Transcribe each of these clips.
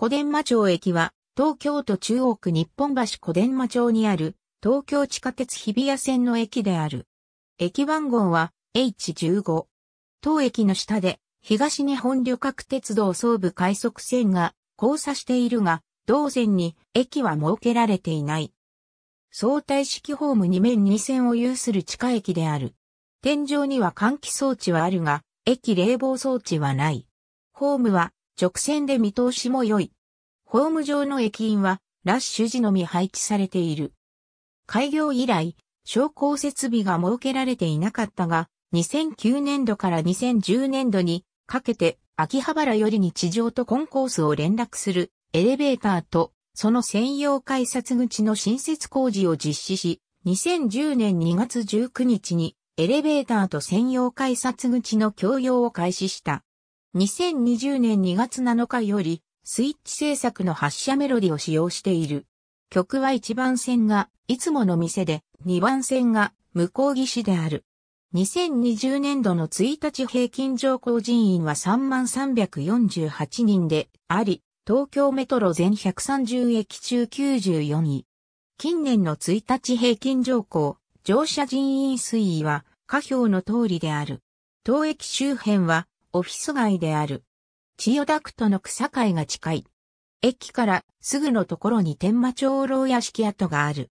小伝馬町駅は、東京都中央区日本橋小伝馬町にある、東京地下鉄日比谷線の駅である。駅番号は H15。当駅の下で、東日本旅客鉄道総武快速線が交差しているが、同線に駅は設けられていない。相対式ホーム2面2線を有する地下駅である。天井には換気装置はあるが、駅冷房装置はない。ホームは直線で見通しも良い。ホーム上の駅員は、ラッシュ時のみ配置されている。開業以来、商工設備が設けられていなかったが、2009年度から2010年度にかけて、秋葉原よりに地上とコンコースを連絡するエレベーターと、その専用改札口の新設工事を実施し、2010年2月19日にエレベーターと専用改札口の共用を開始した。2020年2月7日より、スイッチ制作の発車メロディを使用している。曲は1番線が、いつもの店で、2番線が、向こう岸である。2020年度の1日平均乗降人員は3348人であり、東京メトロ全130駅中94位。近年の1日平均乗降、乗車人員推移は、下表の通りである。当駅周辺はオフィス街である。千代田区との草会が近い。駅からすぐのところに天満町老屋敷跡がある。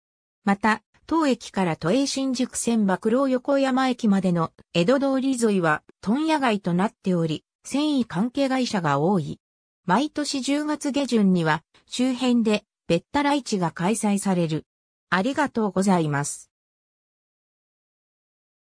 また、当駅から都営新宿線幕老横山駅までの江戸通り沿いは問屋街となっており、繊維関係会社が多い。毎年10月下旬には周辺でべったら市が開催される。ありがとうございます。